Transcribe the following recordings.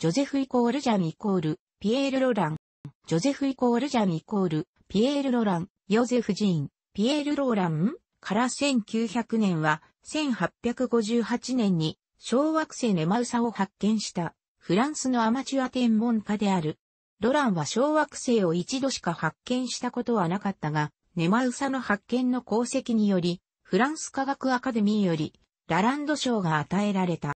ジョゼフイコールジャンイコール、ピエール・ロラン。ジョゼフイコールジャンイコール、ピエール・ロラン、ヨゼフ・ジーン、ピエール・ローランから1900年は、1858年に、小惑星ネマウサを発見した、フランスのアマチュア天文家である。ロランは小惑星を一度しか発見したことはなかったが、ネマウサの発見の功績により、フランス科学アカデミーより、ラランド賞が与えられた。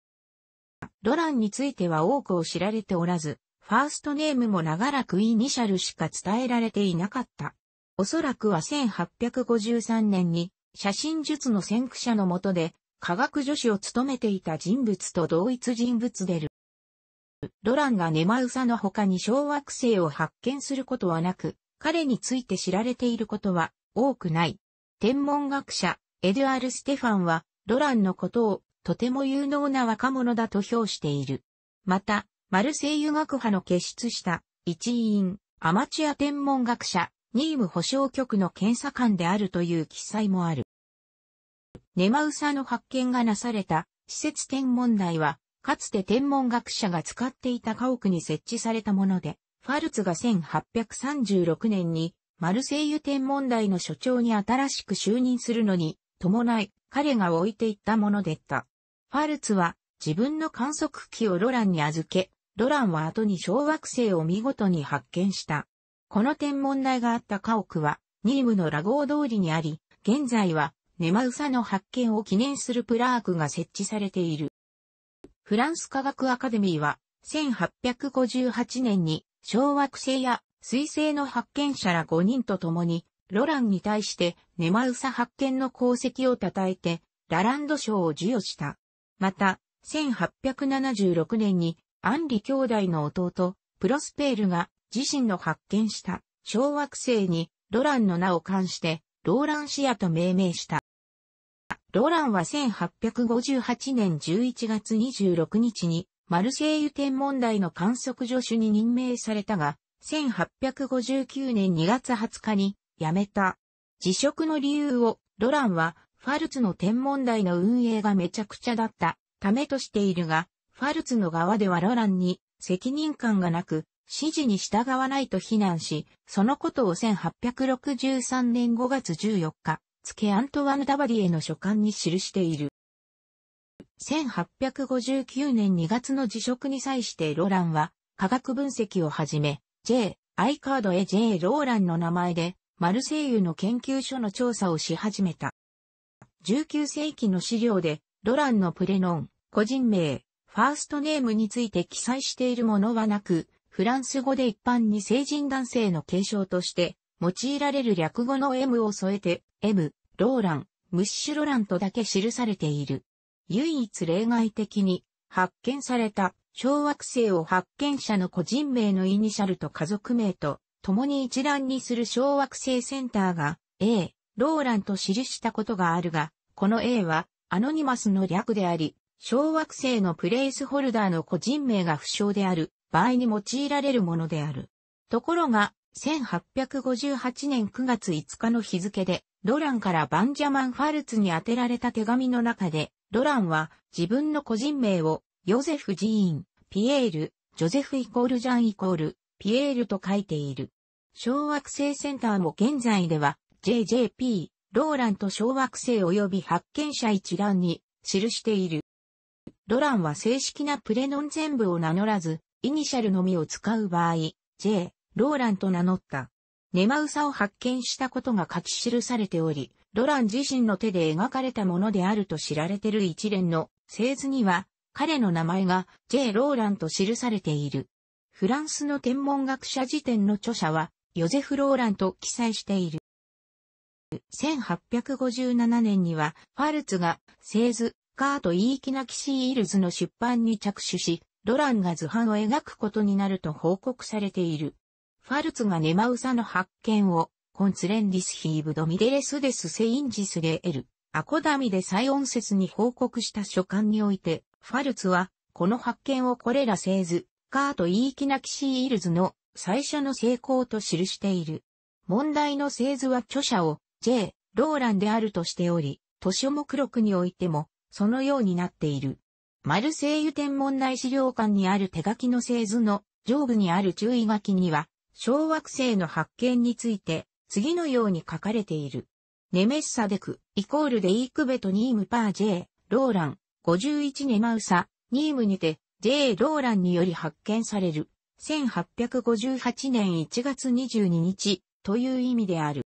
ドランについては多くを知られておらず、ファーストネームも長らくイニシャルしか伝えられていなかった。おそらくは1853年に写真術の先駆者のもとで科学助手を務めていた人物と同一人物でる。ドランがネマウサの他に小惑星を発見することはなく、彼について知られていることは多くない。天文学者、エドゥアール・ステファンは、ドランのことをとても有能な若者だと評している。また、マルセイユ学派の結出した一員、アマチュア天文学者、ニーム保証局の検査官であるという記載もある。ネマウサの発見がなされた施設天文台は、かつて天文学者が使っていた家屋に設置されたもので、ファルツが1836年にマルセイユ天文台の所長に新しく就任するのに、伴い、彼が置いていったものでった。ファルツは自分の観測機をロランに預け、ロランは後に小惑星を見事に発見した。この天文台があった家屋は、ニームのラゴー通りにあり、現在は、ネマウサの発見を記念するプラークが設置されている。フランス科学アカデミーは、1858年に、小惑星や水星の発見者ら5人と共に、ロランに対してネマウサ発見の功績を称えて、ラランド賞を授与した。また、1876年に、アンリ兄弟の弟、プロスペールが自身の発見した小惑星にロランの名を冠して、ローランシアと命名した。ローランは1858年11月26日に、マルセイユ天文台の観測助手に任命されたが、1859年2月20日に辞めた。辞職の理由を、ロランは、ファルツの天文台の運営がめちゃくちゃだった。ためとしているが、ファルツの側ではロランに責任感がなく、指示に従わないと非難し、そのことを1863年5月14日、付アントワヌ・ダバディへの書簡に記している。1859年2月の辞職に際してロランは、科学分析をはじめ、J. アイカードへ J. ローランの名前で、マルセイユの研究所の調査をし始めた。19世紀の資料で、ロランのプレノン、個人名、ファーストネームについて記載しているものはなく、フランス語で一般に成人男性の継承として用いられる略語の M を添えて、M、ローラン、ムッシュロランとだけ記されている。唯一例外的に発見された小惑星を発見者の個人名のイニシャルと家族名と共に一覧にする小惑星センターが A、ローランと記したことがあるが、この A はアノニマスの略であり、小惑星のプレイスホルダーの個人名が不詳である場合に用いられるものである。ところが、1858年9月5日の日付で、ロランからバンジャマン・ファルツに当てられた手紙の中で、ロランは自分の個人名を、ヨゼフ・ジーン、ピエール、ジョゼフイコールジャンイコール、ピエールと書いている。小惑星センターも現在では、JJP、ローランと小惑星及び発見者一覧に記している。ドランは正式なプレノン全部を名乗らず、イニシャルのみを使う場合、J、ローランと名乗った。ネマウサを発見したことが書き記されており、ドラン自身の手で描かれたものであると知られている一連の製図には、彼の名前が J. ローランと記されている。フランスの天文学者辞典の著者は、ヨゼフ・ローランと記載している。1857年には、ファルツが製図、カート・イーキナキシー・イルズの出版に着手し、ロランが図版を描くことになると報告されている。ファルツがネマウサの発見を、コンツレンディスヒーブドミデレスデスセインジスレエル、アコダミで再音説に報告した書簡において、ファルツは、この発見をこれら製図、カート・イーキナキシー・イルズの最初の成功と記している。問題の製図は著者を J. ローランであるとしており、図書目録においても、そのようになっている。マルセイユ天文内資料館にある手書きの製図の上部にある注意書きには、小惑星の発見について次のように書かれている。ネメッサデク、イコールデイークベトニームパー J、ローラン、51ネマウサ、ニームにて J ローランにより発見される。1858年1月22日という意味である。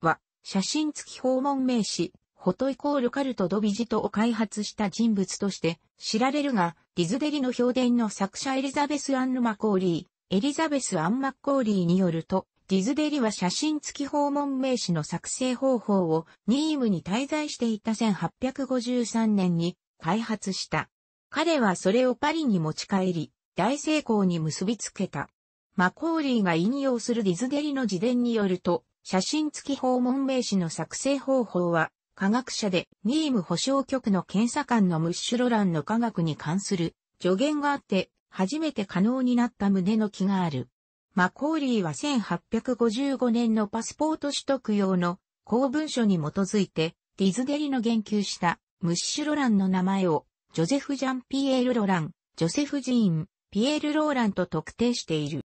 は、写真付き訪問名詞、ホトイコールカルト・ド・ビジトを開発した人物として知られるが、ディズデリの評伝の作者エリザベス・アンヌ・マコーリー、エリザベス・アン・マッコーリーによると、ディズデリは写真付き訪問名詞の作成方法をニームに滞在していた1853年に開発した。彼はそれをパリに持ち帰り、大成功に結びつけた。マコーリーが引用するディズデリの自伝によると、写真付き訪問名詞の作成方法は、科学者でニーム保証局の検査官のムッシュロランの科学に関する助言があって、初めて可能になった胸の気がある。マコーリーは1855年のパスポート取得用の公文書に基づいて、ディズデリの言及したムッシュロランの名前を、ジョゼフ・ジャン・ピエール・ロラン、ジョセフ・ジーン、ピエール・ローランと特定している。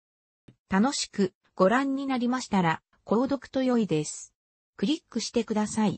楽しくご覧になりましたら、購読と良いです。クリックしてください。